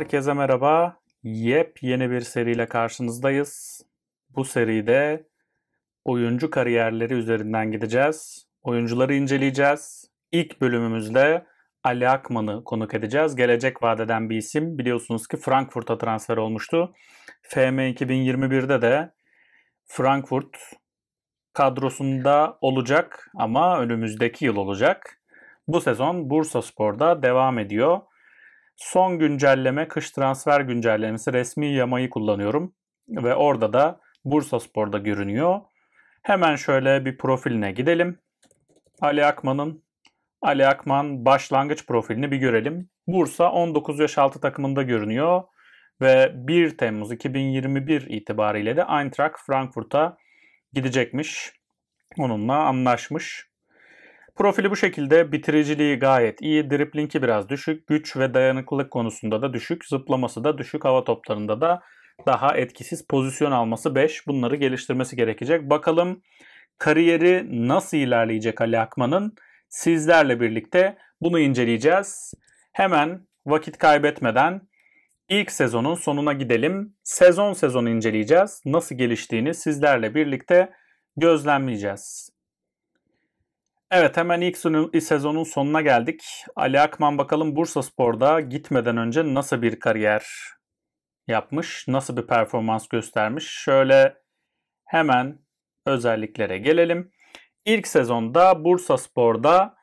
Herkese merhaba. Yepyeni bir seriyle karşınızdayız. Bu seride oyuncu kariyerleri üzerinden gideceğiz. Oyuncuları inceleyeceğiz. İlk bölümümüzde Ali Akman'ı konuk edeceğiz. Gelecek vadeden bir isim. Biliyorsunuz ki Frankfurt'a transfer olmuştu. FM 2021'de de Frankfurt kadrosunda olacak ama önümüzdeki yıl olacak. Bu sezon Bursa Spor'da devam ediyor son güncelleme kış transfer güncellemesi resmi yamayı kullanıyorum. Ve orada da Bursa Spor'da görünüyor. Hemen şöyle bir profiline gidelim. Ali Akman'ın Ali Akman başlangıç profilini bir görelim. Bursa 19 yaş altı takımında görünüyor ve 1 Temmuz 2021 itibariyle de Eintracht Frankfurt'a gidecekmiş. Onunla anlaşmış. Profili bu şekilde bitiriciliği gayet iyi, driplinki biraz düşük, güç ve dayanıklılık konusunda da düşük, zıplaması da düşük, hava toplarında da daha etkisiz pozisyon alması 5. Bunları geliştirmesi gerekecek. Bakalım kariyeri nasıl ilerleyecek Ali Akman'ın? Sizlerle birlikte bunu inceleyeceğiz. Hemen vakit kaybetmeden ilk sezonun sonuna gidelim. Sezon sezon inceleyeceğiz. Nasıl geliştiğini sizlerle birlikte gözlemleyeceğiz. Evet hemen ilk sezonun sonuna geldik. Ali Akman bakalım Bursa Spor'da gitmeden önce nasıl bir kariyer yapmış, nasıl bir performans göstermiş. Şöyle hemen özelliklere gelelim. İlk sezonda Bursa Spor'da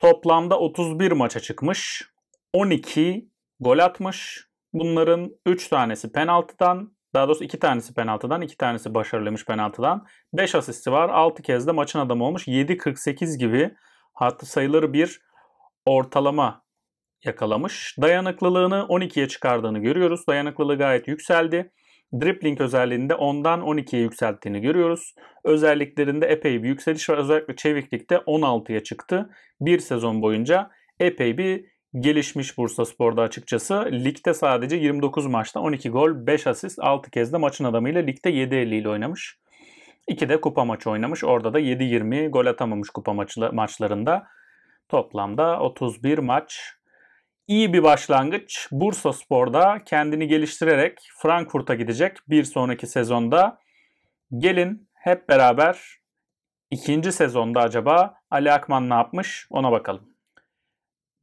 toplamda 31 maça çıkmış. 12 gol atmış. Bunların 3 tanesi penaltıdan, daha doğrusu iki tanesi penaltıdan, iki tanesi başarılıymış penaltıdan. 5 asisti var. 6 kez de maçın adamı olmuş. 7.48 gibi hatta sayıları bir ortalama yakalamış. Dayanıklılığını 12'ye çıkardığını görüyoruz. Dayanıklılığı gayet yükseldi. Dribbling özelliğinde 10'dan 12'ye yükselttiğini görüyoruz. Özelliklerinde epey bir yükseliş var. Özellikle çeviklikte 16'ya çıktı. Bir sezon boyunca epey bir gelişmiş Bursa Spor'da açıkçası. Ligde sadece 29 maçta 12 gol, 5 asist, 6 kez de maçın adamıyla ligde 7.50 ile oynamış. 2 de kupa maçı oynamış. Orada da 7-20 gol atamamış kupa maçlarında. Toplamda 31 maç. İyi bir başlangıç. Bursa Spor'da kendini geliştirerek Frankfurt'a gidecek bir sonraki sezonda. Gelin hep beraber ikinci sezonda acaba Ali Akman ne yapmış ona bakalım.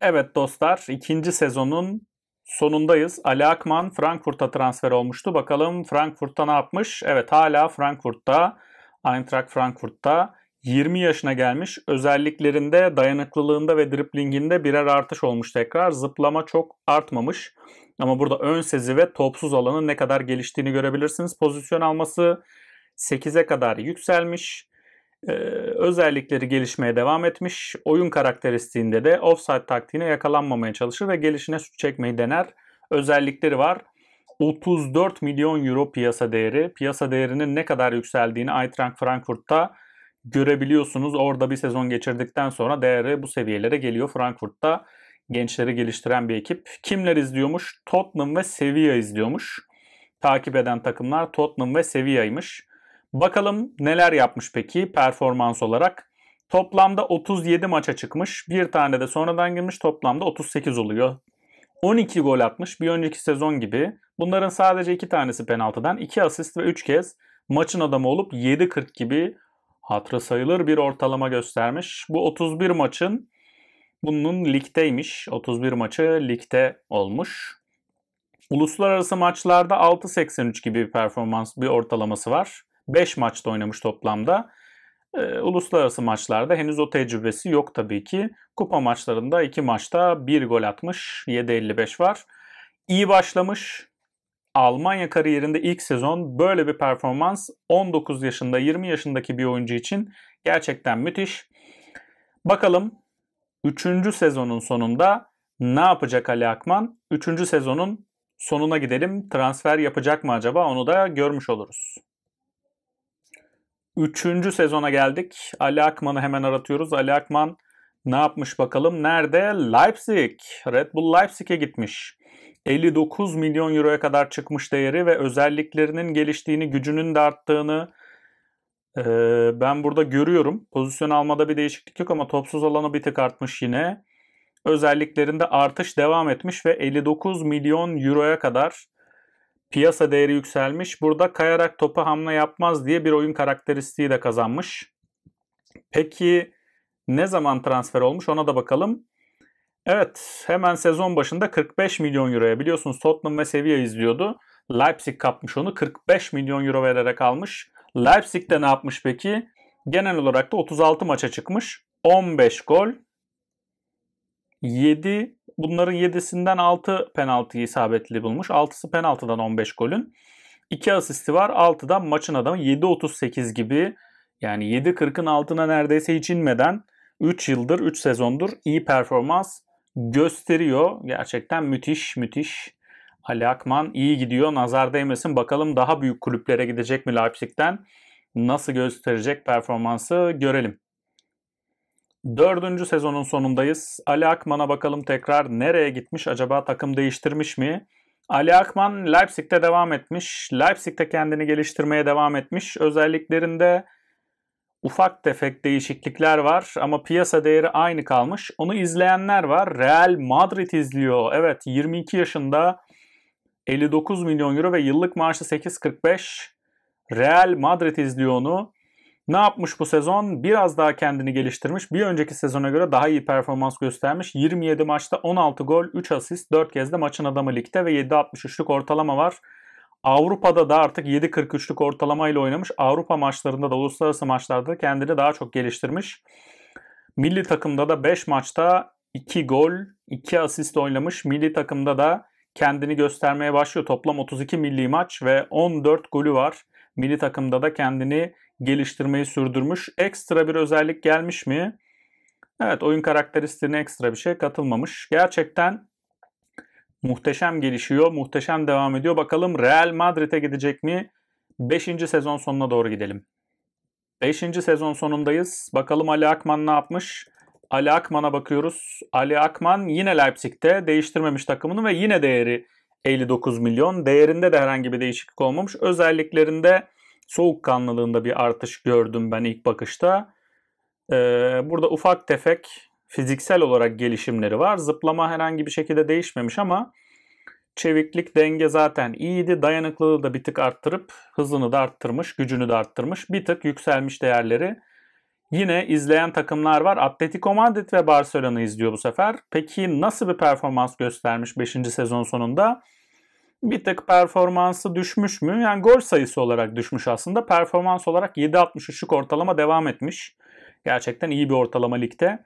Evet dostlar, ikinci sezonun sonundayız. Ali Akman Frankfurt'a transfer olmuştu. Bakalım Frankfurt'ta ne yapmış? Evet hala Frankfurt'ta, Eintracht Frankfurt'ta 20 yaşına gelmiş. Özelliklerinde, dayanıklılığında ve driplinginde birer artış olmuş tekrar. Zıplama çok artmamış. Ama burada ön sezi ve topsuz alanın ne kadar geliştiğini görebilirsiniz. Pozisyon alması 8'e kadar yükselmiş. Ee, özellikleri gelişmeye devam etmiş. Oyun karakteristiğinde de offside taktiğine yakalanmamaya çalışır ve gelişine su çekmeyi dener. Özellikleri var. 34 milyon euro piyasa değeri. Piyasa değerinin ne kadar yükseldiğini Eintracht Frankfurt'ta görebiliyorsunuz. Orada bir sezon geçirdikten sonra değeri bu seviyelere geliyor Frankfurt'ta. Gençleri geliştiren bir ekip. Kimler izliyormuş? Tottenham ve Sevilla izliyormuş. Takip eden takımlar Tottenham ve Sevilla'ymış. Bakalım neler yapmış peki performans olarak. Toplamda 37 maça çıkmış. Bir tane de sonradan girmiş. Toplamda 38 oluyor. 12 gol atmış bir önceki sezon gibi. Bunların sadece 2 tanesi penaltıdan. 2 asist ve 3 kez maçın adamı olup 7.40 gibi hatırı sayılır bir ortalama göstermiş. Bu 31 maçın bunun ligdeymiş. 31 maçı ligde olmuş. Uluslararası maçlarda 6.83 gibi bir performans bir ortalaması var. 5 maçta oynamış toplamda. E, uluslararası maçlarda henüz o tecrübesi yok tabii ki. Kupa maçlarında 2 maçta 1 gol atmış. 7.55 var. İyi başlamış. Almanya kariyerinde ilk sezon böyle bir performans 19 yaşında 20 yaşındaki bir oyuncu için gerçekten müthiş. Bakalım 3. sezonun sonunda ne yapacak Ali Akman? 3. sezonun sonuna gidelim. Transfer yapacak mı acaba? Onu da görmüş oluruz. Üçüncü sezona geldik. Ali Akman'ı hemen aratıyoruz. Ali Akman ne yapmış bakalım? Nerede? Leipzig. Red Bull Leipzig'e gitmiş. 59 milyon euroya kadar çıkmış değeri ve özelliklerinin geliştiğini, gücünün de arttığını e, ben burada görüyorum. Pozisyon almada bir değişiklik yok ama topsuz alanı bir tık artmış yine. Özelliklerinde artış devam etmiş ve 59 milyon euroya kadar piyasa değeri yükselmiş. Burada kayarak topa hamle yapmaz diye bir oyun karakteristiği de kazanmış. Peki ne zaman transfer olmuş ona da bakalım. Evet hemen sezon başında 45 milyon euroya biliyorsunuz Tottenham ve Sevilla izliyordu. Leipzig kapmış onu 45 milyon euro vererek almış. Leipzig de ne yapmış peki? Genel olarak da 36 maça çıkmış. 15 gol, 7 bunların 7'sinden 6 penaltıyı isabetli bulmuş. 6'sı penaltıdan 15 golün. 2 asisti var. 6'dan maçın adamı 7.38 gibi yani 7.40'ın altına neredeyse hiç inmeden 3 yıldır 3 sezondur iyi performans gösteriyor. Gerçekten müthiş müthiş. Ali Akman iyi gidiyor. Nazar değmesin. Bakalım daha büyük kulüplere gidecek mi Leipzig'ten? Nasıl gösterecek performansı görelim. Dördüncü sezonun sonundayız. Ali Akman'a bakalım tekrar nereye gitmiş acaba takım değiştirmiş mi? Ali Akman Leipzig'te devam etmiş. Leipzig'te kendini geliştirmeye devam etmiş. Özelliklerinde ufak tefek değişiklikler var ama piyasa değeri aynı kalmış. Onu izleyenler var. Real Madrid izliyor. Evet 22 yaşında 59 milyon euro ve yıllık maaşı 8.45. Real Madrid izliyor onu. Ne yapmış bu sezon? Biraz daha kendini geliştirmiş. Bir önceki sezona göre daha iyi performans göstermiş. 27 maçta 16 gol, 3 asist, 4 kez de maçın adamı ligde ve 7.63'lük ortalama var. Avrupa'da da artık 7.43'lük ortalamayla oynamış. Avrupa maçlarında da uluslararası maçlarda kendini daha çok geliştirmiş. Milli takımda da 5 maçta 2 gol, 2 asist oynamış. Milli takımda da kendini göstermeye başlıyor. Toplam 32 milli maç ve 14 golü var. Milli takımda da kendini geliştirmeyi sürdürmüş. Ekstra bir özellik gelmiş mi? Evet oyun karakteristiğine ekstra bir şey katılmamış. Gerçekten muhteşem gelişiyor, muhteşem devam ediyor. Bakalım Real Madrid'e gidecek mi? 5. sezon sonuna doğru gidelim. 5. sezon sonundayız. Bakalım Ali Akman ne yapmış? Ali Akman'a bakıyoruz. Ali Akman yine Leipzig'te değiştirmemiş takımını ve yine değeri 59 milyon. Değerinde de herhangi bir değişiklik olmamış. Özelliklerinde soğukkanlılığında bir artış gördüm ben ilk bakışta. Ee, burada ufak tefek fiziksel olarak gelişimleri var. Zıplama herhangi bir şekilde değişmemiş ama çeviklik denge zaten iyiydi. Dayanıklılığı da bir tık arttırıp hızını da arttırmış, gücünü de arttırmış. Bir tık yükselmiş değerleri. Yine izleyen takımlar var. Atletico Madrid ve Barcelona izliyor bu sefer. Peki nasıl bir performans göstermiş 5. sezon sonunda? Bir tık performansı düşmüş mü? Yani gol sayısı olarak düşmüş aslında. Performans olarak 7.63'lük ortalama devam etmiş. Gerçekten iyi bir ortalama ligde.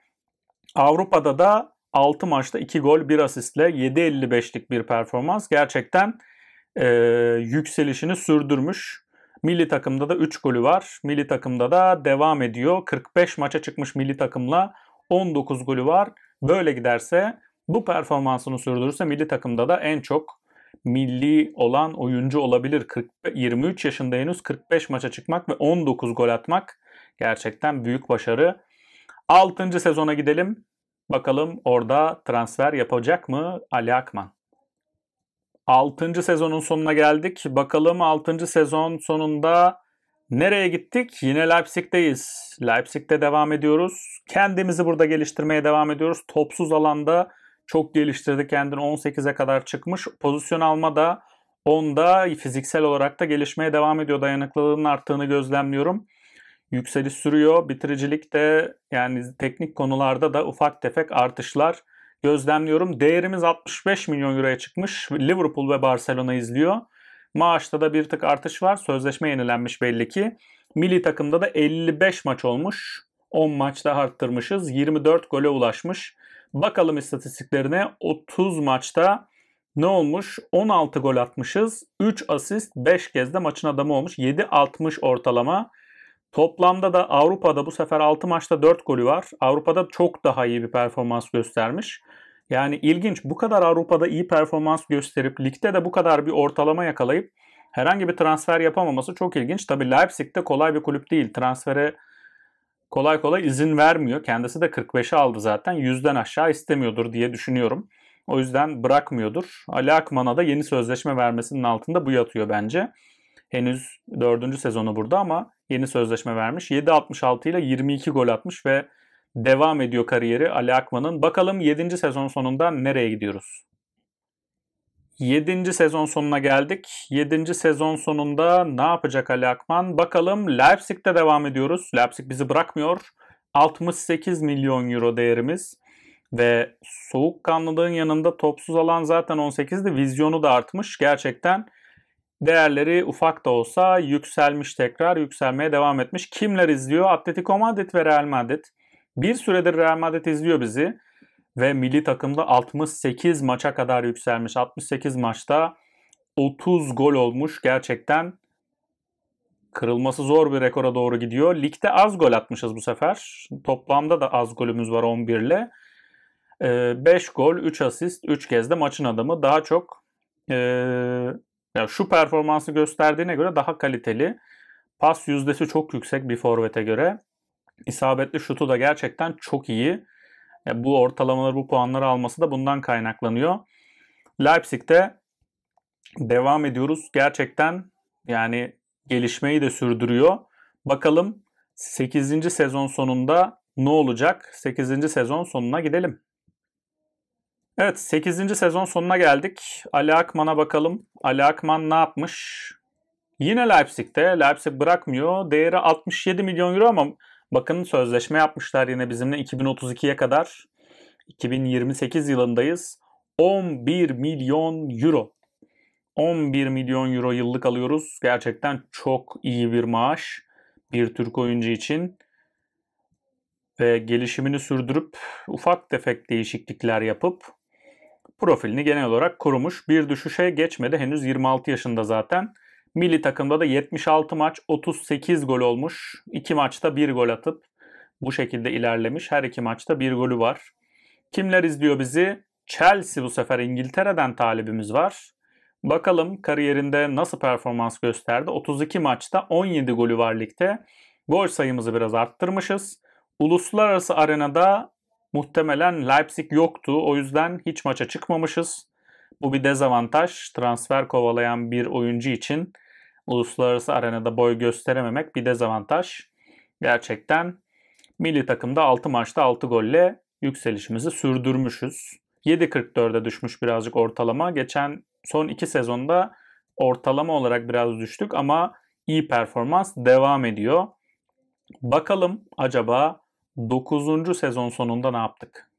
Avrupa'da da 6 maçta 2 gol 1 asistle 7.55'lik bir performans. Gerçekten e, yükselişini sürdürmüş. Milli takımda da 3 golü var. Milli takımda da devam ediyor. 45 maça çıkmış milli takımla 19 golü var. Böyle giderse bu performansını sürdürürse milli takımda da en çok milli olan oyuncu olabilir. 40, 23 yaşında henüz 45 maça çıkmak ve 19 gol atmak gerçekten büyük başarı. 6. sezona gidelim. Bakalım orada transfer yapacak mı Ali Akman? 6. sezonun sonuna geldik. Bakalım 6. sezon sonunda nereye gittik? Yine Leipzig'teyiz. Leipzig'te devam ediyoruz. Kendimizi burada geliştirmeye devam ediyoruz. Topsuz alanda çok geliştirdi kendini. 18'e kadar çıkmış. Pozisyon alma da onda fiziksel olarak da gelişmeye devam ediyor. Dayanıklılığının arttığını gözlemliyorum. Yükseliş sürüyor. Bitiricilik de yani teknik konularda da ufak tefek artışlar gözlemliyorum. Değerimiz 65 milyon euroya çıkmış. Liverpool ve Barcelona izliyor. Maaşta da bir tık artış var. Sözleşme yenilenmiş belli ki. Milli takımda da 55 maç olmuş. 10 maçta arttırmışız. 24 gole ulaşmış. Bakalım istatistiklerine 30 maçta ne olmuş? 16 gol atmışız. 3 asist, 5 kez de maçın adamı olmuş. 7.60 ortalama. Toplamda da Avrupa'da bu sefer 6 maçta 4 golü var. Avrupa'da çok daha iyi bir performans göstermiş. Yani ilginç bu kadar Avrupa'da iyi performans gösterip ligde de bu kadar bir ortalama yakalayıp herhangi bir transfer yapamaması çok ilginç. Tabii Leipzig de kolay bir kulüp değil. Transfere kolay kolay izin vermiyor. Kendisi de 45'e aldı zaten. Yüzden aşağı istemiyordur diye düşünüyorum. O yüzden bırakmıyordur. Ali Akman'a da yeni sözleşme vermesinin altında bu yatıyor bence. Henüz dördüncü sezonu burada ama yeni sözleşme vermiş. 7.66 ile 22 gol atmış ve devam ediyor kariyeri Ali Akman'ın. Bakalım 7. sezon sonunda nereye gidiyoruz? 7. sezon sonuna geldik. 7. sezon sonunda ne yapacak Ali Akman? Bakalım Leipzig'te devam ediyoruz. Leipzig bizi bırakmıyor. 68 milyon euro değerimiz. Ve soğukkanlılığın yanında topsuz alan zaten 18'di. Vizyonu da artmış. Gerçekten değerleri ufak da olsa yükselmiş tekrar yükselmeye devam etmiş. Kimler izliyor? Atletico Madrid ve Real Madrid. Bir süredir Real Madrid izliyor bizi ve milli takımda 68 maça kadar yükselmiş. 68 maçta 30 gol olmuş. Gerçekten kırılması zor bir rekora doğru gidiyor. Ligde az gol atmışız bu sefer. Toplamda da az golümüz var 11 ile. 5 ee, gol, 3 asist, 3 kez de maçın adamı. Daha çok ee, yani şu performansı gösterdiğine göre daha kaliteli. Pas yüzdesi çok yüksek bir forvete göre. İsabetli şutu da gerçekten çok iyi. Yani e, bu ortalamaları, bu puanları alması da bundan kaynaklanıyor. Leipzig'te devam ediyoruz. Gerçekten yani gelişmeyi de sürdürüyor. Bakalım 8. sezon sonunda ne olacak? 8. sezon sonuna gidelim. Evet 8. sezon sonuna geldik. Ali Akman'a bakalım. Ali Akman ne yapmış? Yine Leipzig'te. Leipzig bırakmıyor. Değeri 67 milyon euro ama bakın sözleşme yapmışlar yine bizimle 2032'ye kadar. 2028 yılındayız. 11 milyon euro. 11 milyon euro yıllık alıyoruz. Gerçekten çok iyi bir maaş bir Türk oyuncu için ve gelişimini sürdürüp ufak tefek değişiklikler yapıp profilini genel olarak korumuş. Bir düşüşe geçmedi. Henüz 26 yaşında zaten. Milli takımda da 76 maç 38 gol olmuş. 2 maçta 1 gol atıp bu şekilde ilerlemiş. Her iki maçta 1 golü var. Kimler izliyor bizi? Chelsea bu sefer İngiltere'den talibimiz var. Bakalım kariyerinde nasıl performans gösterdi. 32 maçta 17 golü var ligde. Gol sayımızı biraz arttırmışız. Uluslararası arenada Muhtemelen Leipzig yoktu. O yüzden hiç maça çıkmamışız. Bu bir dezavantaj. Transfer kovalayan bir oyuncu için uluslararası arenada boy gösterememek bir dezavantaj. Gerçekten milli takımda 6 maçta 6 golle yükselişimizi sürdürmüşüz. 7.44'e düşmüş birazcık ortalama. Geçen son 2 sezonda ortalama olarak biraz düştük ama iyi performans devam ediyor. Bakalım acaba 9. sezon sonunda ne yaptık?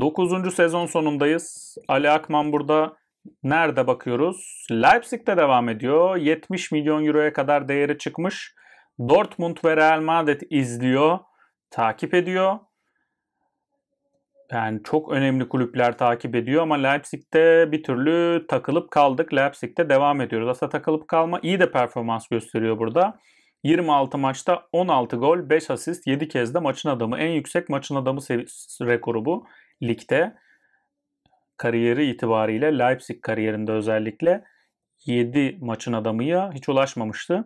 9. sezon sonundayız. Ali Akman burada nerede bakıyoruz? Leipzig'te devam ediyor. 70 milyon euroya kadar değeri çıkmış. Dortmund ve Real Madrid izliyor, takip ediyor. Yani çok önemli kulüpler takip ediyor ama Leipzig'te bir türlü takılıp kaldık. Leipzig'te devam ediyoruz. Aslında takılıp kalma iyi de performans gösteriyor burada. 26 maçta 16 gol, 5 asist, 7 kez de maçın adamı. En yüksek maçın adamı rekoru bu ligde. Kariyeri itibariyle Leipzig kariyerinde özellikle 7 maçın adamıya hiç ulaşmamıştı.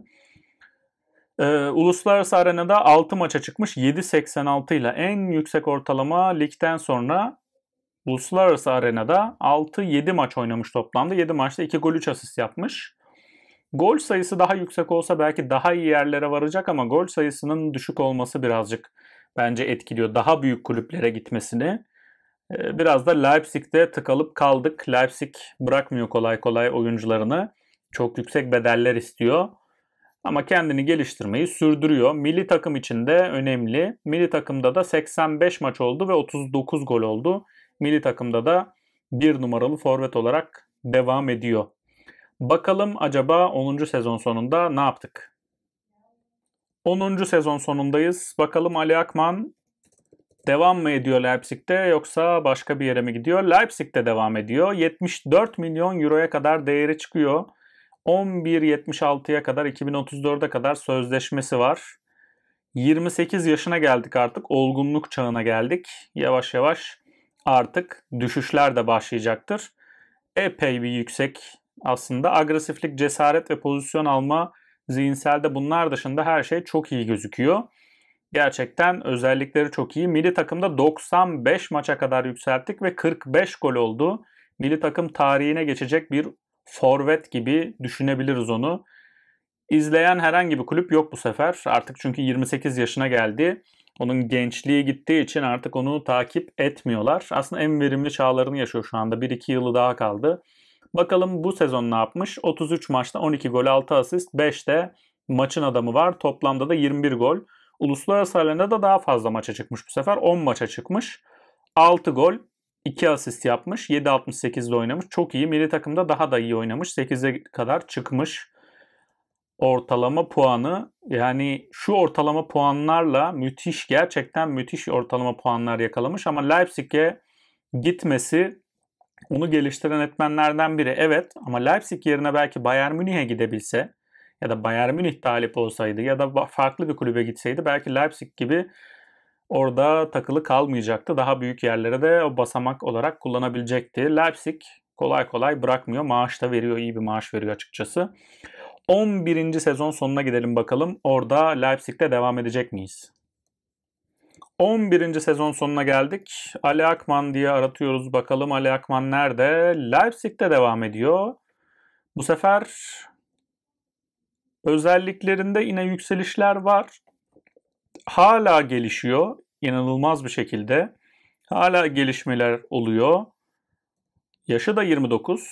Ee, Uluslararası arenada 6 maça çıkmış 7.86 ile en yüksek ortalama ligden sonra Uluslararası arenada 6-7 maç oynamış toplamda. 7 maçta 2 gol 3 asist yapmış. Gol sayısı daha yüksek olsa belki daha iyi yerlere varacak ama gol sayısının düşük olması birazcık bence etkiliyor. Daha büyük kulüplere gitmesini. Ee, biraz da Leipzig'te tıkalıp kaldık. Leipzig bırakmıyor kolay kolay oyuncularını. Çok yüksek bedeller istiyor. Ama kendini geliştirmeyi sürdürüyor. Milli takım için de önemli. Milli takımda da 85 maç oldu ve 39 gol oldu. Milli takımda da bir numaralı forvet olarak devam ediyor. Bakalım acaba 10. sezon sonunda ne yaptık? 10. sezon sonundayız. Bakalım Ali Akman devam mı ediyor Leipzig'te yoksa başka bir yere mi gidiyor? Leipzig'te devam ediyor. 74 milyon euroya kadar değeri çıkıyor. 11.76'ya kadar 2034'e kadar sözleşmesi var. 28 yaşına geldik artık. Olgunluk çağına geldik. Yavaş yavaş artık düşüşler de başlayacaktır. Epey bir yüksek aslında agresiflik, cesaret ve pozisyon alma zihinselde bunlar dışında her şey çok iyi gözüküyor. Gerçekten özellikleri çok iyi. Milli takımda 95 maça kadar yükselttik ve 45 gol oldu. Milli takım tarihine geçecek bir forvet gibi düşünebiliriz onu. İzleyen herhangi bir kulüp yok bu sefer. Artık çünkü 28 yaşına geldi. Onun gençliği gittiği için artık onu takip etmiyorlar. Aslında en verimli çağlarını yaşıyor şu anda. 1-2 yılı daha kaldı. Bakalım bu sezon ne yapmış? 33 maçta 12 gol 6 asist 5 de maçın adamı var. Toplamda da 21 gol. Uluslararası arenada da daha fazla maça çıkmış bu sefer. 10 maça çıkmış. 6 gol 2 asist yapmış. 7 7.68'de oynamış. Çok iyi. Milli takımda daha da iyi oynamış. 8'e kadar çıkmış ortalama puanı yani şu ortalama puanlarla müthiş gerçekten müthiş ortalama puanlar yakalamış ama Leipzig'e gitmesi onu geliştiren etmenlerden biri. Evet ama Leipzig yerine belki Bayern Münih'e gidebilse ya da Bayern Münih talip olsaydı ya da farklı bir kulübe gitseydi belki Leipzig gibi orada takılı kalmayacaktı. Daha büyük yerlere de o basamak olarak kullanabilecekti. Leipzig kolay kolay bırakmıyor. Maaş da veriyor, iyi bir maaş veriyor açıkçası. 11. sezon sonuna gidelim bakalım. Orada Leipzig'te devam edecek miyiz? 11. sezon sonuna geldik. Ali Akman diye aratıyoruz. Bakalım Ali Akman nerede? Leipzig'te devam ediyor. Bu sefer özelliklerinde yine yükselişler var. Hala gelişiyor. inanılmaz bir şekilde. Hala gelişmeler oluyor. Yaşı da 29.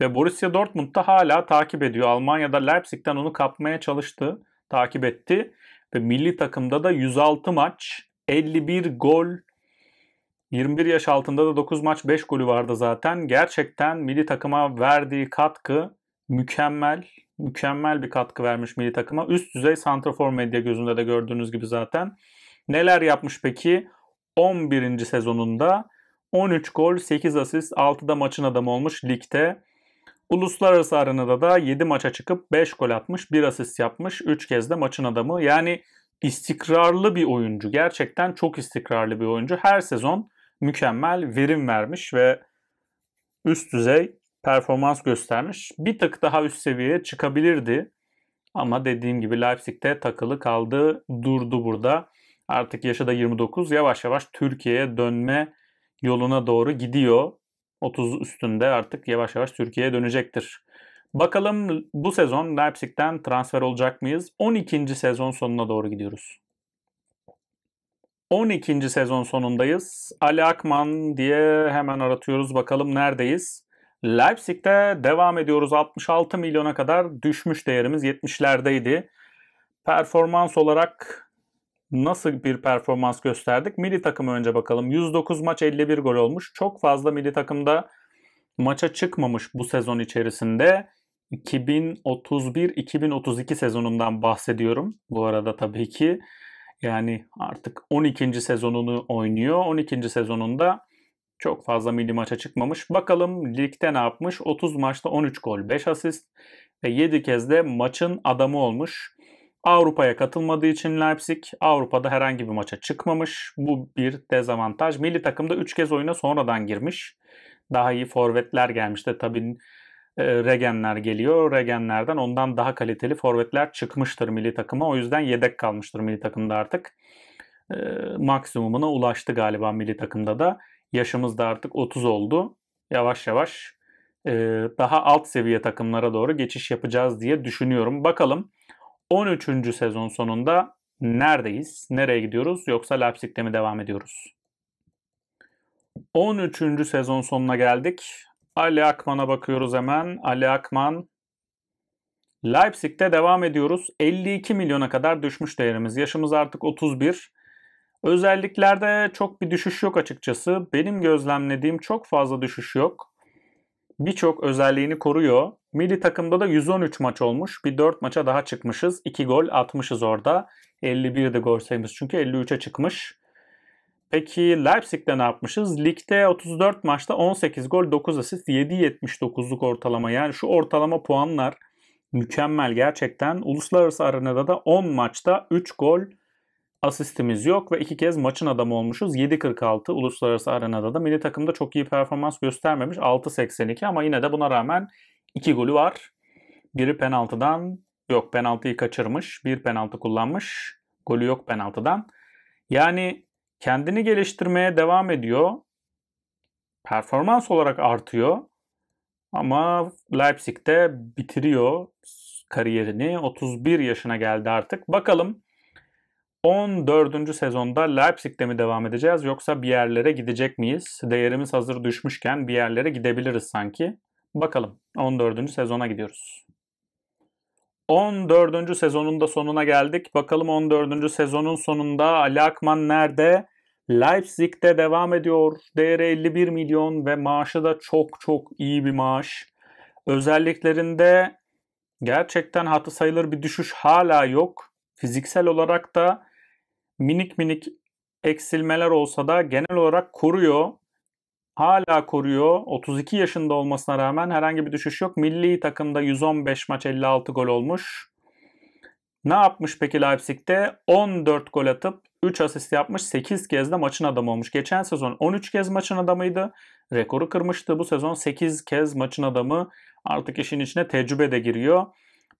Ve Borussia Dortmund da hala takip ediyor. Almanya'da Leipzig'ten onu kapmaya çalıştı. Takip etti ve milli takımda da 106 maç, 51 gol, 21 yaş altında da 9 maç 5 golü vardı zaten. Gerçekten milli takıma verdiği katkı mükemmel. Mükemmel bir katkı vermiş milli takıma. Üst düzey santrafor medya gözünde de gördüğünüz gibi zaten. Neler yapmış peki? 11. sezonunda 13 gol, 8 asist, 6'da maçın adamı olmuş ligde. Uluslararası arenada da 7 maça çıkıp 5 gol atmış, 1 asist yapmış, 3 kez de maçın adamı. Yani istikrarlı bir oyuncu. Gerçekten çok istikrarlı bir oyuncu. Her sezon mükemmel verim vermiş ve üst düzey performans göstermiş. Bir tık daha üst seviyeye çıkabilirdi. Ama dediğim gibi Leipzig'te takılı kaldı, durdu burada. Artık yaşı da 29. Yavaş yavaş Türkiye'ye dönme yoluna doğru gidiyor. 30 üstünde artık yavaş yavaş Türkiye'ye dönecektir. Bakalım bu sezon Leipzig'ten transfer olacak mıyız? 12. sezon sonuna doğru gidiyoruz. 12. sezon sonundayız. Ali Akman diye hemen aratıyoruz bakalım neredeyiz. Leipzig'te devam ediyoruz. 66 milyona kadar düşmüş değerimiz 70'lerdeydi. Performans olarak nasıl bir performans gösterdik? Milli takıma önce bakalım. 109 maç 51 gol olmuş. Çok fazla milli takımda maça çıkmamış bu sezon içerisinde. 2031-2032 sezonundan bahsediyorum. Bu arada tabii ki yani artık 12. sezonunu oynuyor. 12. sezonunda çok fazla milli maça çıkmamış. Bakalım ligde ne yapmış? 30 maçta 13 gol, 5 asist ve 7 kez de maçın adamı olmuş. Avrupa'ya katılmadığı için Leipzig Avrupa'da herhangi bir maça çıkmamış. Bu bir dezavantaj. Milli takımda 3 kez oyuna sonradan girmiş. Daha iyi forvetler gelmişti. Tabii e, Regenler geliyor. Regenlerden ondan daha kaliteli forvetler çıkmıştır milli takıma. O yüzden yedek kalmıştır milli takımda artık. E, maksimumuna ulaştı galiba milli takımda da. Yaşımız da artık 30 oldu. Yavaş yavaş e, daha alt seviye takımlara doğru geçiş yapacağız diye düşünüyorum. Bakalım 13. sezon sonunda neredeyiz? Nereye gidiyoruz? Yoksa Leipzig'te mi devam ediyoruz? 13. sezon sonuna geldik. Ali Akman'a bakıyoruz hemen. Ali Akman Leipzig'te devam ediyoruz. 52 milyona kadar düşmüş değerimiz. Yaşımız artık 31. Özelliklerde çok bir düşüş yok açıkçası. Benim gözlemlediğim çok fazla düşüş yok. Birçok özelliğini koruyor. Milli takımda da 113 maç olmuş. Bir 4 maça daha çıkmışız. 2 gol atmışız orada. 51 de gol sayımız çünkü 53'e çıkmış. Peki Leipzig'te ne yapmışız? Ligde 34 maçta 18 gol 9 asist 7.79'luk ortalama. Yani şu ortalama puanlar mükemmel gerçekten. Uluslararası arenada da 10 maçta 3 gol asistimiz yok ve iki kez maçın adamı olmuşuz. 7.46 uluslararası arenada da milli takımda çok iyi performans göstermemiş. 6.82 ama yine de buna rağmen İki golü var. Biri penaltıdan. Yok penaltıyı kaçırmış. Bir penaltı kullanmış. Golü yok penaltıdan. Yani kendini geliştirmeye devam ediyor. Performans olarak artıyor. Ama Leipzig'te bitiriyor kariyerini. 31 yaşına geldi artık. Bakalım 14. sezonda Leipzig'te mi devam edeceğiz yoksa bir yerlere gidecek miyiz? Değerimiz hazır düşmüşken bir yerlere gidebiliriz sanki. Bakalım 14. sezona gidiyoruz. 14. sezonun da sonuna geldik. Bakalım 14. sezonun sonunda Ali Akman nerede? Leipzig'te devam ediyor. Değeri 51 milyon ve maaşı da çok çok iyi bir maaş. Özelliklerinde gerçekten hatı sayılır bir düşüş hala yok. Fiziksel olarak da minik minik eksilmeler olsa da genel olarak koruyor hala koruyor. 32 yaşında olmasına rağmen herhangi bir düşüş yok. Milli takımda 115 maç 56 gol olmuş. Ne yapmış peki Leipzig'te? 14 gol atıp 3 asist yapmış. 8 kez de maçın adamı olmuş. Geçen sezon 13 kez maçın adamıydı. Rekoru kırmıştı. Bu sezon 8 kez maçın adamı. Artık işin içine tecrübe de giriyor.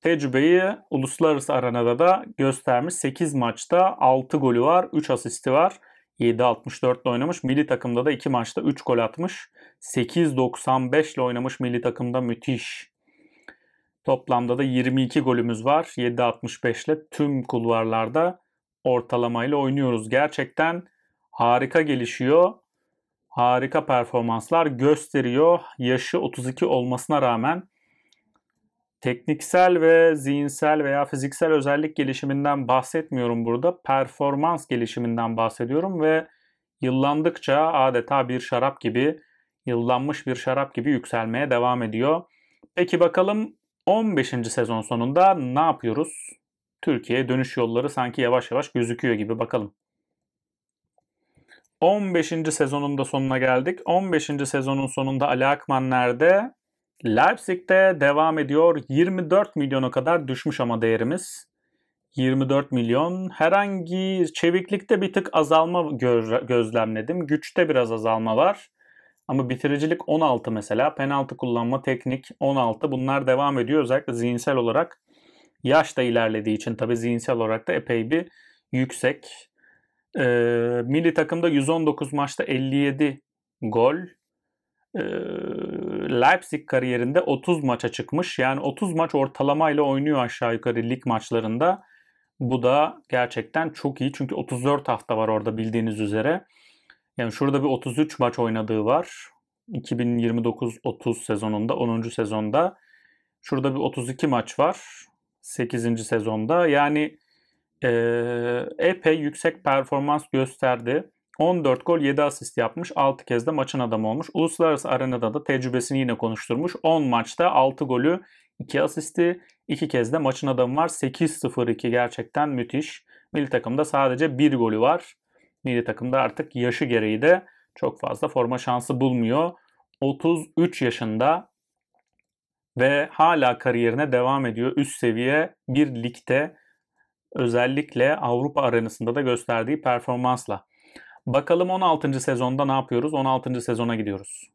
Tecrübeyi uluslararası arenada da göstermiş. 8 maçta 6 golü var, 3 asisti var. 7.64 ile oynamış. Milli takımda da 2 maçta 3 gol atmış. 8.95 ile oynamış milli takımda müthiş. Toplamda da 22 golümüz var. 7.65 ile tüm kulvarlarda ortalamayla oynuyoruz. Gerçekten harika gelişiyor. Harika performanslar gösteriyor. Yaşı 32 olmasına rağmen Tekniksel ve zihinsel veya fiziksel özellik gelişiminden bahsetmiyorum burada. Performans gelişiminden bahsediyorum ve yıllandıkça adeta bir şarap gibi, yıllanmış bir şarap gibi yükselmeye devam ediyor. Peki bakalım 15. sezon sonunda ne yapıyoruz? Türkiye dönüş yolları sanki yavaş yavaş gözüküyor gibi bakalım. 15. sezonun da sonuna geldik. 15. sezonun sonunda Ali Akman nerede? Leipzig'te devam ediyor. 24 milyona kadar düşmüş ama değerimiz. 24 milyon. Herhangi çeviklikte bir tık azalma gözlemledim. Güçte biraz azalma var. Ama bitiricilik 16 mesela. Penaltı kullanma, teknik 16. Bunlar devam ediyor özellikle zihinsel olarak. Yaş da ilerlediği için tabii zihinsel olarak da epey bir yüksek. Ee, milli takımda 119 maçta 57 gol. Leipzig kariyerinde 30 maça çıkmış. Yani 30 maç ortalamayla oynuyor aşağı yukarı lig maçlarında. Bu da gerçekten çok iyi. Çünkü 34 hafta var orada bildiğiniz üzere. Yani şurada bir 33 maç oynadığı var. 2029-30 sezonunda 10. sezonda. Şurada bir 32 maç var. 8. sezonda. Yani epey yüksek performans gösterdi. 14 gol 7 asist yapmış. 6 kez de maçın adamı olmuş. Uluslararası arenada da tecrübesini yine konuşturmuş. 10 maçta 6 golü 2 asisti 2 kez de maçın adamı var. 8-0-2 gerçekten müthiş. Milli takımda sadece 1 golü var. Milli takımda artık yaşı gereği de çok fazla forma şansı bulmuyor. 33 yaşında ve hala kariyerine devam ediyor. Üst seviye bir ligde özellikle Avrupa arenasında da gösterdiği performansla. Bakalım 16. sezonda ne yapıyoruz? 16. sezona gidiyoruz.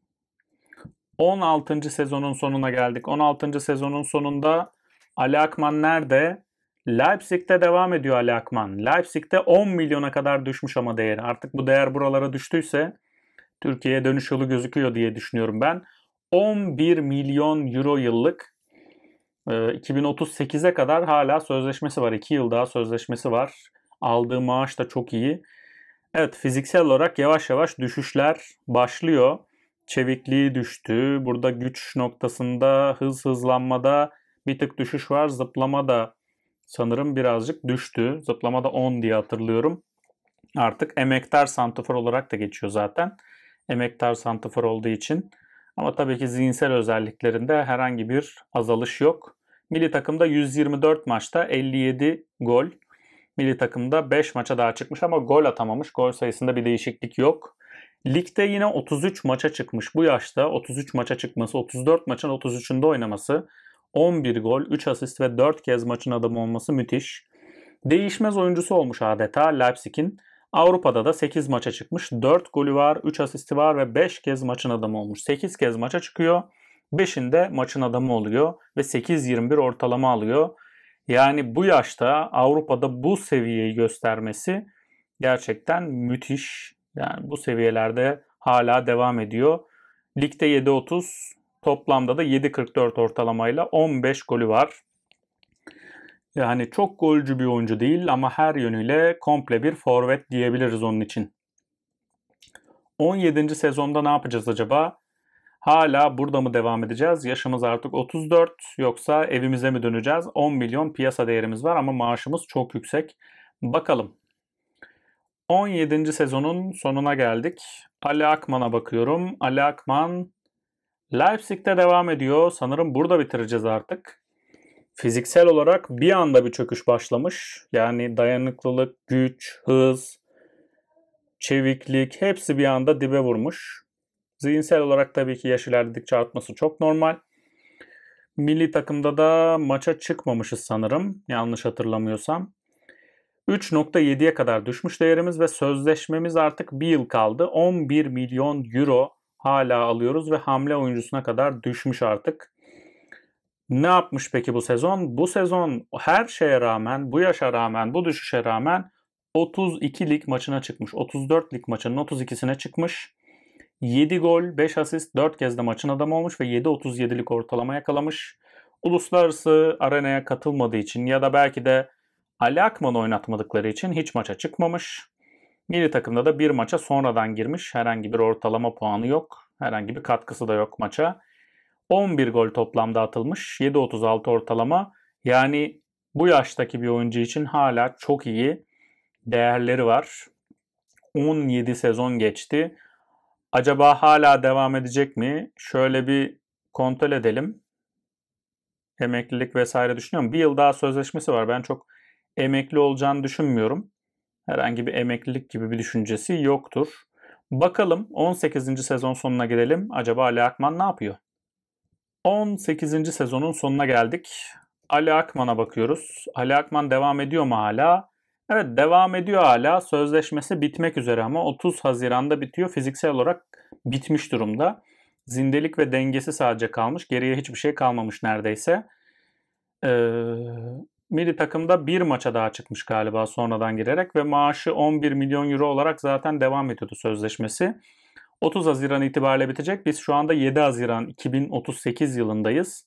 16. sezonun sonuna geldik. 16. sezonun sonunda Ali Akman nerede? Leipzig'te devam ediyor Ali Akman. Leipzig'te 10 milyona kadar düşmüş ama değeri. Artık bu değer buralara düştüyse Türkiye'ye dönüş yolu gözüküyor diye düşünüyorum ben. 11 milyon euro yıllık 2038'e kadar hala sözleşmesi var. 2 yıl daha sözleşmesi var. Aldığı maaş da çok iyi. Evet fiziksel olarak yavaş yavaş düşüşler başlıyor. Çevikliği düştü. Burada güç noktasında hız hızlanmada bir tık düşüş var. Zıplama da sanırım birazcık düştü. Zıplama da 10 diye hatırlıyorum. Artık emektar santifor olarak da geçiyor zaten. Emektar santifor olduğu için. Ama tabii ki zihinsel özelliklerinde herhangi bir azalış yok. Milli takımda 124 maçta 57 gol, Milli takımda 5 maça daha çıkmış ama gol atamamış. Gol sayısında bir değişiklik yok. Ligde yine 33 maça çıkmış. Bu yaşta 33 maça çıkması, 34 maçın 33'ünde oynaması, 11 gol, 3 asist ve 4 kez maçın adamı olması müthiş. Değişmez oyuncusu olmuş adeta Leipzig'in. Avrupa'da da 8 maça çıkmış. 4 golü var, 3 asisti var ve 5 kez maçın adamı olmuş. 8 kez maça çıkıyor. 5'inde maçın adamı oluyor ve 8-21 ortalama alıyor. Yani bu yaşta Avrupa'da bu seviyeyi göstermesi gerçekten müthiş. Yani bu seviyelerde hala devam ediyor. Ligde 7.30, toplamda da 7.44 ortalamayla 15 golü var. Yani çok golcü bir oyuncu değil ama her yönüyle komple bir forvet diyebiliriz onun için. 17. sezonda ne yapacağız acaba? Hala burada mı devam edeceğiz? Yaşımız artık 34 yoksa evimize mi döneceğiz? 10 milyon piyasa değerimiz var ama maaşımız çok yüksek. Bakalım. 17. sezonun sonuna geldik. Ali Akman'a bakıyorum. Ali Akman Leipzig'te devam ediyor. Sanırım burada bitireceğiz artık. Fiziksel olarak bir anda bir çöküş başlamış. Yani dayanıklılık, güç, hız, çeviklik hepsi bir anda dibe vurmuş. Zihinsel olarak tabii ki yaş ilerledikçe artması çok normal. Milli takımda da maça çıkmamışız sanırım yanlış hatırlamıyorsam. 3.7'ye kadar düşmüş değerimiz ve sözleşmemiz artık bir yıl kaldı. 11 milyon euro hala alıyoruz ve hamle oyuncusuna kadar düşmüş artık. Ne yapmış peki bu sezon? Bu sezon her şeye rağmen, bu yaşa rağmen, bu düşüşe rağmen 32 lig maçına çıkmış. 34 lig maçının 32'sine çıkmış. 7 gol, 5 asist, 4 kez de maçın adamı olmuş ve 7.37'lik ortalama yakalamış. Uluslararası arenaya katılmadığı için ya da belki de Ali Akman oynatmadıkları için hiç maça çıkmamış. Milli takımda da bir maça sonradan girmiş. Herhangi bir ortalama puanı yok. Herhangi bir katkısı da yok maça. 11 gol toplamda atılmış. 7.36 ortalama. Yani bu yaştaki bir oyuncu için hala çok iyi değerleri var. 17 sezon geçti. Acaba hala devam edecek mi? Şöyle bir kontrol edelim. Emeklilik vesaire düşünüyorum. Bir yıl daha sözleşmesi var. Ben çok emekli olacağını düşünmüyorum. Herhangi bir emeklilik gibi bir düşüncesi yoktur. Bakalım 18. sezon sonuna gelelim. Acaba Ali Akman ne yapıyor? 18. sezonun sonuna geldik. Ali Akman'a bakıyoruz. Ali Akman devam ediyor mu hala? Evet devam ediyor hala. Sözleşmesi bitmek üzere ama 30 Haziran'da bitiyor. Fiziksel olarak bitmiş durumda. Zindelik ve dengesi sadece kalmış. Geriye hiçbir şey kalmamış neredeyse. Ee, milli takımda bir maça daha çıkmış galiba sonradan girerek ve maaşı 11 milyon euro olarak zaten devam ediyordu sözleşmesi. 30 Haziran itibariyle bitecek. Biz şu anda 7 Haziran 2038 yılındayız.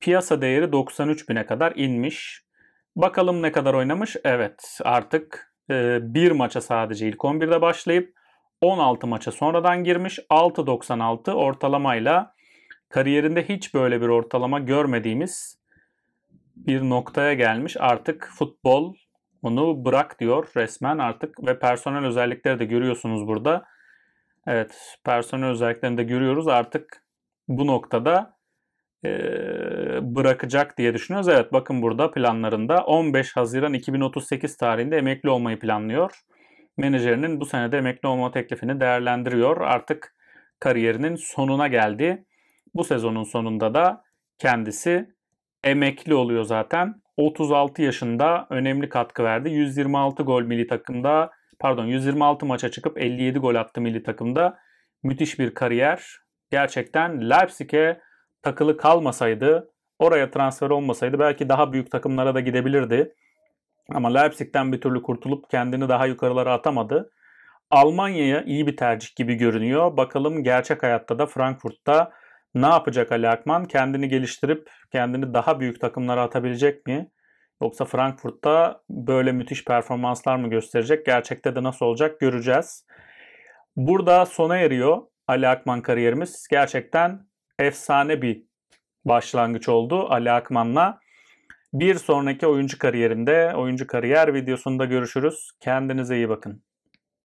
Piyasa değeri 93 bine kadar inmiş. Bakalım ne kadar oynamış? Evet artık e, bir maça sadece ilk 11'de başlayıp 16 maça sonradan girmiş. 6.96 ortalamayla kariyerinde hiç böyle bir ortalama görmediğimiz bir noktaya gelmiş. Artık futbol onu bırak diyor resmen artık ve personel özellikleri de görüyorsunuz burada. Evet personel özelliklerini de görüyoruz artık bu noktada e, bırakacak diye düşünüyoruz. Evet bakın burada planlarında 15 Haziran 2038 tarihinde emekli olmayı planlıyor. Menajerinin bu senede emekli olma teklifini değerlendiriyor. Artık kariyerinin sonuna geldi. Bu sezonun sonunda da kendisi emekli oluyor zaten. 36 yaşında önemli katkı verdi. 126 gol milli takımda pardon 126 maça çıkıp 57 gol attı milli takımda. Müthiş bir kariyer. Gerçekten Leipzig'e takılı kalmasaydı, oraya transfer olmasaydı belki daha büyük takımlara da gidebilirdi. Ama Leipzig'ten bir türlü kurtulup kendini daha yukarılara atamadı. Almanya'ya iyi bir tercih gibi görünüyor. Bakalım gerçek hayatta da Frankfurt'ta ne yapacak Ali Akman? Kendini geliştirip kendini daha büyük takımlara atabilecek mi? Yoksa Frankfurt'ta böyle müthiş performanslar mı gösterecek? Gerçekte de nasıl olacak göreceğiz. Burada sona eriyor Ali Akman kariyerimiz. Gerçekten efsane bir başlangıç oldu Ali Akman'la. Bir sonraki oyuncu kariyerinde, oyuncu kariyer videosunda görüşürüz. Kendinize iyi bakın.